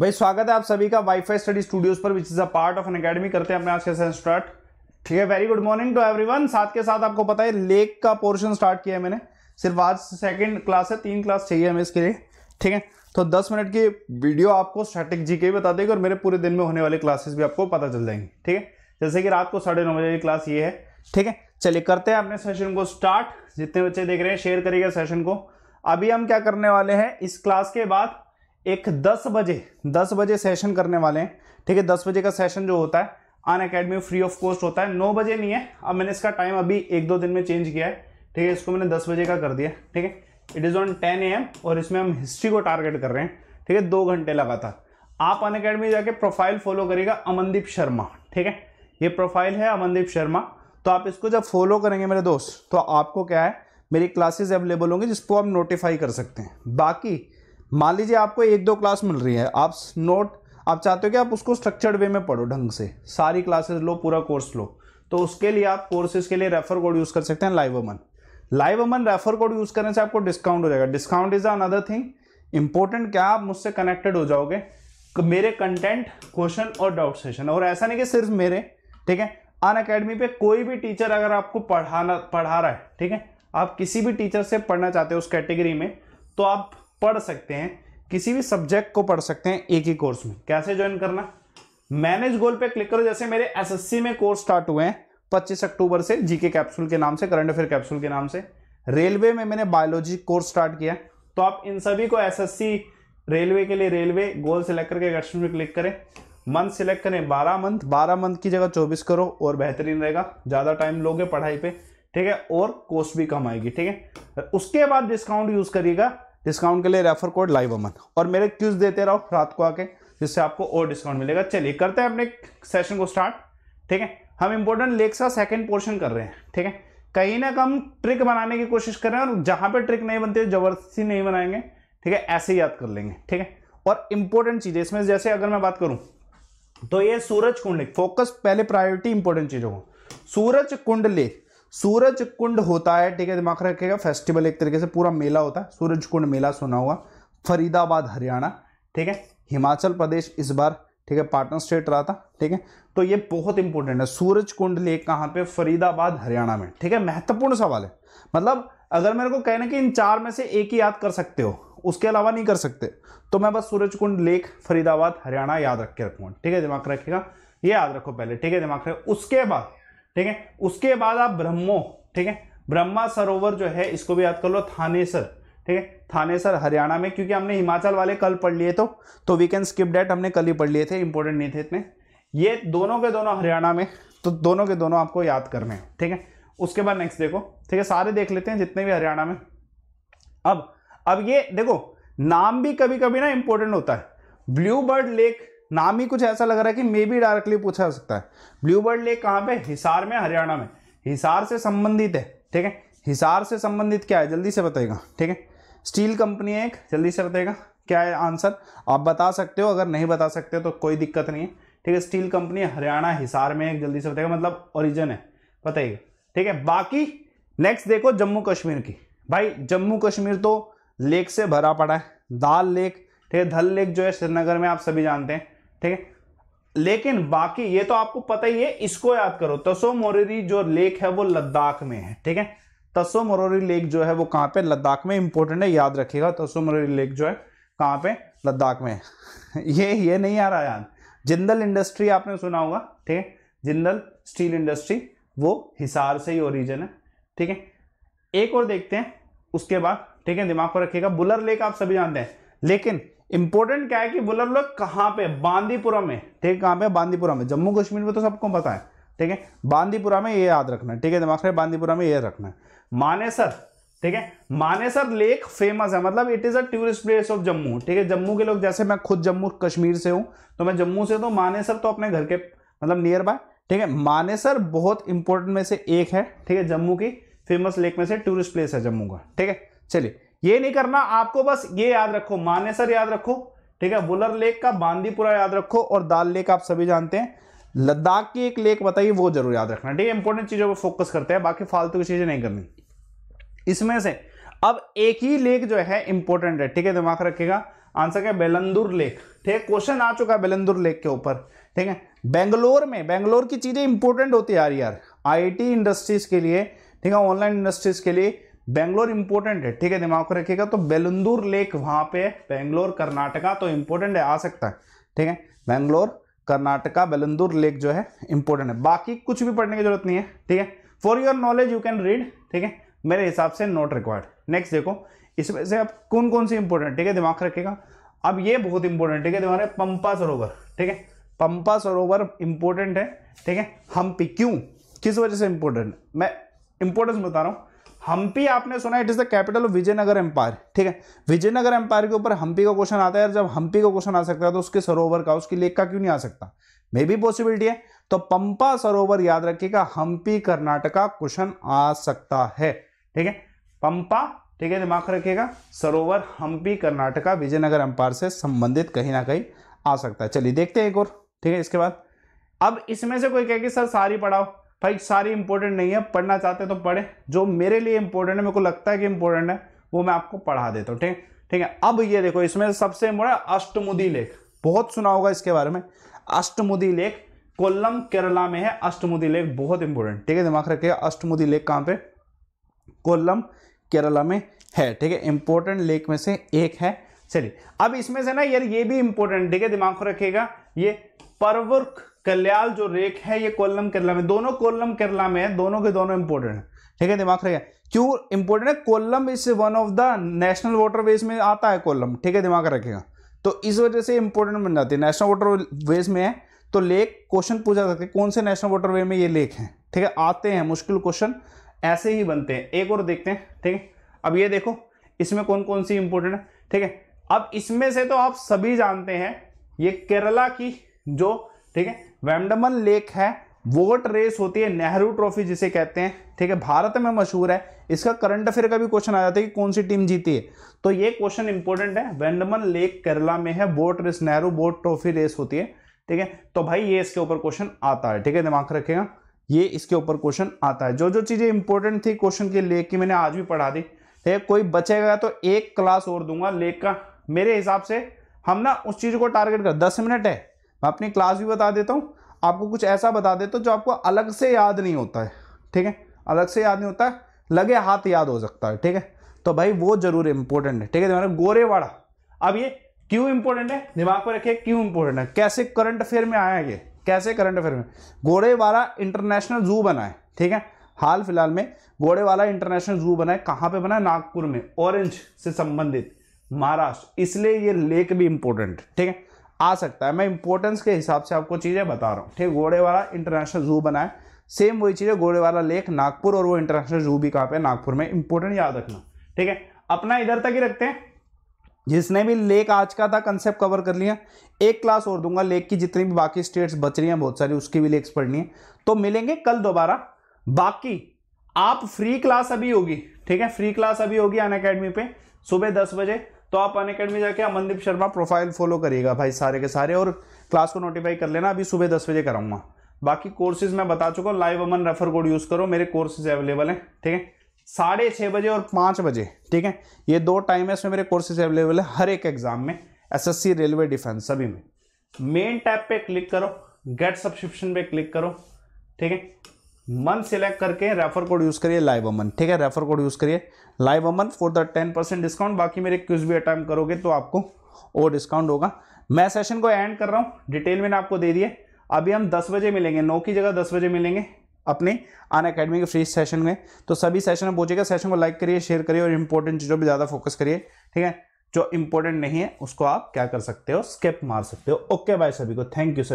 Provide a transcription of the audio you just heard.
भाई स्वागत है आप सभी का वाईफाई स्टडी स्टूडियोज पर which is a part of Unacademy करते हैं अपने आज के सेशन स्टार्ट ठीक है very good morning to everyone साथ के साथ आपको पता है लेक का पोर्शन स्टार्ट किया है मैंने सिर्फ आज सेकंड क्लास है तीन क्लास चाहिए हमें इसके लिए ठीक है तो दस मिनट की वीडियो आपको स्ट्रेटिक जी के भी बता देगी और मेरे पूरे दिन में होने वाले क्लासेस भी आपको पता चल जाएंगे ठीक है जैसे कि रात को साढ़े नौ बजे की क्लास ये है ठीक है चलिए करते हैं अपने सेशन को स्टार्ट जितने बच्चे देख रहे हैं शेयर करिएगा सेशन को अभी हम क्या करने वाले हैं इस क्लास के बाद एक 10 बजे 10 बजे सेशन करने वाले हैं ठीक है 10 बजे का सेशन जो होता है Unacademy free of cost होता है नौ बजे नहीं है अब मैंने इसका टाइम अभी एक दो दिन में चेंज किया है ठीक है इसको मैंने दस बजे का कर दिया ठीक है it is on ten A M और इसमें हम हिस्ट्री को टारगेट कर रहे हैं ठीक है दो घंटे लगातार आप अन अकेडमी जाके प्रोफाइल फॉलो करेगा अमनदीप शर्मा ठीक है ये प्रोफाइल है अमनदीप शर्मा तो आप इसको जब फॉलो करेंगे मेरे दोस्त तो आपको क्या है मेरी क्लासेज अवेलेबल होंगी जिसको आप नोटिफाई कर सकते हैं बाकी मान लीजिए आपको एक दो क्लास मिल रही है आप नोट आप चाहते हो कि आप उसको स्ट्रक्चर्ड वे में पढ़ो ढंग से सारी क्लासेस लो पूरा कोर्स लो तो उसके लिए आप कोर्सेज के लिए रेफर कोड यूज़ कर सकते हैं live Aman live Aman refer code use करने से आपको डिस्काउंट हो जाएगा discount is another thing important क्या आप मुझसे कनेक्टेड हो जाओगे मेरे कंटेंट क्वेश्चन और डाउट सेशन और ऐसा नहीं कि सिर्फ मेरे ठीक है अन अकेडमी पे कोई भी टीचर अगर आपको पढ़ाना पढ़ा रहा है ठीक है आप किसी भी टीचर से पढ़ना चाहते हो उस कैटेगरी में तो आप पढ़ सकते हैं किसी भी सब्जेक्ट को पढ़ सकते हैं एक ही कोर्स में कैसे ज्वाइन करना मैनेज गोल पे क्लिक करो जैसे मेरे एसएससी में कोर्स स्टार्ट हुए हैं 25 अक्टूबर से जीके कैप्सूल के नाम से करंट अफेयर कैप्सूल के नाम से रेलवे में मैंने बायोलॉजी कोर्स स्टार्ट किया तो आप इन सभी को एस रेलवे के लिए रेलवे गोल सेलेक्ट करके एक्शन में क्लिक करें मंथ सिलेक्ट करें बारह मंथ बारह मंथ की जगह चौबीस करो और बेहतरीन रहेगा ज़्यादा टाइम लोगे पढ़ाई पे ठीक है और कॉस्ट भी कम आएगी ठीक है उसके बाद डिस्काउंट यूज़ करिएगा डिस्काउंट के लिए रेफर कोड लाइव अमन और मेरे क्यूज देते रहो रात को आके जिससे आपको और डिस्काउंट मिलेगा चलिए करते हैं अपने सेशन को स्टार्ट ठीक है हम इंपोर्टेंट लेक्स का सेकेंड पोर्शन कर रहे हैं ठीक है कहीं ना कम ट्रिक बनाने की कोशिश कर रहे हैं और जहां पर ट्रिक नहीं बनती है जबरदस्ती नहीं बनाएंगे ठीक है ऐसे ही याद कर लेंगे ठीक है और इंपॉर्टेंट चीजें इसमें जैसे अगर मैं बात करूं तो ये सूरज कुंडली फोकस पहले प्रायोरिटी इंपॉर्टेंट चीजों को सूरज कुंडली सूरज कुंड होता है ठीक है दिमाग रखेगा फेस्टिवल एक तरीके से पूरा मेला होता है सूरज कुंड मेला सुना हुआ फरीदाबाद हरियाणा ठीक है हिमाचल प्रदेश इस बार ठीक है पार्टनर स्टेट रहा था ठीक है तो ये बहुत इंपॉर्टेंट है सूरज कुंड लेक कहाँ पे फरीदाबाद हरियाणा में ठीक है महत्वपूर्ण सवाल है मतलब अगर मेरे को कहना कि इन चार में से एक ही याद कर सकते हो उसके अलावा नहीं कर सकते तो मैं बस सूरज कुंड लेक फरीदाबाद हरियाणा याद रख के रखूंगा ठीक है दिमाग रखेगा ये याद रखो पहले ठीक है दिमाग रखो उसके बाद ठीक है उसके बाद आप ब्रह्मो ठीक है ब्रह्मा सरोवर जो है इसको भी याद कर लो थानेसर ठीक है थानेसर हरियाणा में क्योंकि हमने हिमाचल वाले कल पढ़ लिए तो तो वी कैन स्किप डेट हमने कल ही पढ़ लिए थे इंपॉर्टेंट नहीं थे इतने ये दोनों के दोनों हरियाणा में तो दोनों के दोनों आपको याद करने हैं ठीक है उसके बाद नेक्स्ट देखो ठीक है सारे देख लेते हैं जितने भी हरियाणा में अब अब ये देखो नाम भी कभी कभी ना इंपॉर्टेंट होता है ब्लू बर्ड लेक नाम ही कुछ ऐसा लग रहा है कि मे बी डायरेक्टली पूछा जा सकता है ब्लू बर्ड लेक कहाँ पे हिसार में हरियाणा में हिसार से संबंधित है ठीक है हिसार से संबंधित क्या है जल्दी से बताएगा ठीक है स्टील कंपनी है एक जल्दी से बताएगा क्या है आंसर आप बता सकते हो अगर नहीं बता सकते तो कोई दिक्कत नहीं है ठीक है स्टील कंपनी हरियाणा हिसार में एक जल्दी से बताएगा मतलब ओरिजिन है बताइएगा ठीक है बाकी नेक्स्ट देखो जम्मू कश्मीर की भाई जम्मू कश्मीर तो लेक से भरा पड़ा है दाल लेक ठीक है धल लेक जो है श्रीनगर में आप सभी जानते हैं ठीक है लेकिन बाकी ये तो आपको पता ही है इसको याद करो तसो मोरेरी जो लेक है वो लद्दाख में है ठीक है तसो मोरेरी लेक जो है वो कहां पे लद्दाख में इंपॉर्टेंट है याद रखिएगा तसो मोरेरी लेक जो है कहां पे लद्दाख में ये ये नहीं आ रहा याद जिंदल इंडस्ट्री आपने सुना होगा ठीक है जिंदल स्टील इंडस्ट्री वो हिसार से ही ओरिजिन है ठीक है एक और देखते हैं उसके बाद ठीक है दिमाग पर रखिएगा बुलर लेक आप सभी जानते हैं लेकिन इंपॉर्टेंट क्या है कि वो लोग कहां पे बांदीपुरा में ठीक कहां पे बांदीपुरा में जम्मू कश्मीर में तो सबको पता है ठीक है बांदीपुरा में ये याद रखना है ठीक है दिमाग से बांदीपुरा में ये रखना है मानेसर ठीक है मानेसर लेक फेमस है मतलब it is a tourist place of Jammu ठीक है जम्मू के लोग जैसे मैं खुद जम्मू कश्मीर से हूं तो मैं जम्मू से तो मानेसर तो अपने घर के मतलब नियर बाय ठीक है मानेसर बहुत इंपॉर्टेंट में से एक है ठीक है जम्मू की फेमस लेक में से टूरिस्ट प्लेस है जम्मू का ठीक है चलिए ये नहीं करना आपको बस ये याद रखो मानेसर याद रखो ठीक है बुलर लेक का बांदीपुरा याद रखो और दाल लेक आप सभी जानते हैं लद्दाख की एक लेक बताइए वो जरूर याद रखना ठीक है इंपॉर्टेंट चीजों पर फोकस करते हैं बाकी फालतू की चीजें नहीं करनी इसमें से अब एक ही लेक जो है इंपॉर्टेंट है ठीक है दिमाग रखेगा आंसर क्या बेलंदुर लेक ठीक है क्वेश्चन आ चुका है बेलंदुर लेक के ऊपर ठीक है बेंगलोर में बेंगलोर की चीजें इंपॉर्टेंट होती है यार यार आईटी इंडस्ट्रीज के लिए ठीक है ऑनलाइन इंडस्ट्रीज के लिए बेंगलोर इंपॉर्टेंट है ठीक है दिमाग को रखिएगा तो बेलंदूर लेक वहां पे बेंगलोर कर्नाटका तो इंपॉर्टेंट है आ सकता है ठीक है बेंगलोर कर्नाटका बेलंदूर लेक जो है इंपॉर्टेंट है बाकी कुछ भी पढ़ने की जरूरत नहीं है ठीक है for your knowledge you can read ठीक है मेरे हिसाब से नॉट रिक्वायर्ड नेक्स्ट देखो इसमें से आप कौन कौन सी इंपॉर्टेंट ठीक है दिमाग रखिएगा अब ये बहुत इंपॉर्टेंट ठीक है तुम्हारे पंपा सरोवर ठीक है पंपा सरोवर इंपॉर्टेंट है ठीक है हम्पी क्यों किस वजह से इंपॉर्टेंट मैं इंपॉर्टेंस बता रहा हूँ हम्पी आपने सुना it is the capital of Vijayanagar empire ठीक है विजयनगर एम्पायर के ऊपर हम्पी का क्वेश्चन आता है जब हम्पी का क्वेश्चन आ सकता है तो उसके सरोवर का उसकी लेक का क्यों नहीं आ सकता मे बी पॉसिबिलिटी है तो पंपा सरोवर याद रखिएगा हम्पी कर्नाटका क्वेश्चन आ सकता है ठीक है पंपा ठीक है दिमाग रखिएगा सरोवर हम्पी कर्नाटका विजयनगर एम्पायर से संबंधित कहीं ना कहीं आ सकता है चलिए देखते हैं एक और ठीक है इसके बाद अब इसमें से कोई कहे कि सर सारी पढ़ाओ भाई सारी इंपॉर्टेंट नहीं है पढ़ना चाहते तो पढ़े जो मेरे लिए इंपॉर्टेंट है मेरे को लगता है कि इंपॉर्टेंट है वो मैं आपको पढ़ा देता हूँ ठीक ठीक है अब ये देखो इसमें सबसे बड़ा अष्टमुदी लेख बहुत सुना होगा इसके बारे में अष्टमुदी लेख कोल्लम केरला में है अष्टमुदी लेख बहुत इंपॉर्टेंट ठीक है दिमाग रखिएगा अष्टमुदी लेख कहाँ पे कोल्लम केरला में है ठीक है इंपॉर्टेंट लेख में से एक है चलिए अब इसमें से ना यार ये भी इंपॉर्टेंट ठीक है दिमाग रखिएगा ये परवुर्क कल्याल जो रेख है ये कोल्लम केरला में दोनों कोल्लम केरला में है दोनों के दोनों इंपोर्टेंट है ठीक है दिमाग रखिए क्यों इंपोर्टेंट है Kollam is one of the national water में आता है कोल्लम ठीक है दिमाग रखेगा तो इस वजह से इंपोर्टेंट बन जाती है नेशनल वाटर में है तो लेक क्वेश्चन पूछा सकते कौन से नेशनल वाटर में ये लेक है ठीक है आते हैं मुश्किल क्वेश्चन ऐसे ही बनते हैं एक और देखते हैं ठीक है अब ये देखो इसमें कौन कौन सी इंपोर्टेंट है ठीक है अब इसमें से तो आप सभी जानते हैं ये केरला की जो ठीक है वेम्डमन लेक है वोट रेस होती है नेहरू ट्रॉफी जिसे कहते हैं ठीक है भारत में मशहूर है इसका करंट अफेयर का भी क्वेश्चन आ जाता है कि कौन सी टीम जीती है तो ये क्वेश्चन इंपॉर्टेंट है वेंडमन लेक केरला में है boat race Nehru boat trophy race होती है ठीक है तो भाई ये इसके ऊपर क्वेश्चन आता है ठीक है दिमाग रखेगा ये इसके ऊपर क्वेश्चन आता है जो जो चीज़ें इंपॉर्टेंट थी क्वेश्चन के लेक की मैंने आज भी पढ़ा दी ठीक है कोई बचेगा तो एक क्लास और दूंगा लेक का मेरे हिसाब से हम ना उस चीज़ को टारगेट कर दस मिनट है मैं अपनी क्लास भी बता देता हूँ आपको कुछ ऐसा बता दे तो जो आपको अलग से याद नहीं होता है ठीक है अलग से याद नहीं होता है लगे हाथ याद हो सकता है ठीक है तो भाई वो जरूर इंपॉर्टेंट है ठीक है गोरेवाड़ा अब ये क्यों इंपॉर्टेंट है दिमाग पर रखिए क्यों इंपॉर्टेंट है कैसे करंट अफेयर में आया ये कैसे करंट अफेयर में गोरेवाड़ा इंटरनेशनल जू बना है ठीक है हाल फिलहाल में गोरेवाला इंटरनेशनल जू बना है कहाँ पे बना है नागपुर में ऑरेंज से संबंधित महाराष्ट्र इसलिए ये लेक भी इंपॉर्टेंट ठीक है आ सकता है मैं इंपॉर्टेंस के हिसाब से आपको चीज़ें बता रहा हूँ ठीक घोड़े वाला इंटरनेशनल जू बना है सेम वही चीज़ें घोड़े वाला लेक नागपुर और वो इंटरनेशनल जू भी कहाँ पे नागपुर में इंपॉर्टेंट याद रखना ठीक है अपना इधर तक ही रखते हैं जिसने भी लेक आज का था कंसेप्ट कवर कर लिया एक क्लास और दूंगा लेक की जितनी भी बाकी स्टेट्स बच रही हैं बहुत सारी उसकी भी लेक्स पढ़नी है तो मिलेंगे कल दोबारा बाकी आप फ्री क्लास अभी होगी ठीक है फ्री क्लास अभी होगी अन अकेडमी पे सुबह दस बजे तो आप अन अकेडमी जाके अमनदीप शर्मा प्रोफाइल फॉलो करिएगा भाई सारे के सारे और क्लास को नोटिफाई कर लेना अभी सुबह दस बजे कराऊंगा बाकी कोर्सेज मैं बता चुका हूँ live Aman refer code use करो मेरे कोर्सेज अवेलेबल हैं ठीक है साढ़े छः बजे और पाँच बजे ठीक है ये दो टाइम है इसमें मेरे कोर्सेज अवेलेबल है हर एक एग्जाम में एसएससी रेलवे डिफेंस सभी में मेन टैब पे क्लिक करो गेट सब्सक्रिप्शन पे क्लिक करो ठीक है मन सिलेक्ट करके रेफर कोड यूज करिए लाइव अमन ठीक है रेफर कोड यूज करिए live Aman for the ten percent discount बाकी मेरे क्यूज भी अटैम करोगे तो आपको और डिस्काउंट होगा मैं सेशन को एंड कर रहा हूँ डिटेल मैंने आपको दे दिए अभी हम दस बजे मिलेंगे नौ की जगह दस बजे मिलेंगे अपने अन अकेडमी के फ्री सेशन में तो सभी सेशन में पहुंचेगा सेशन को लाइक करिए शेयर करिए और इंपॉर्टेंट चीज़ों पर ज़्यादा फोकस करिए ठीक है जो इंपॉर्टेंट नहीं है उसको आप क्या कर सकते हो स्किप मार सकते हो ओके बाय सभी को थैंक यू सर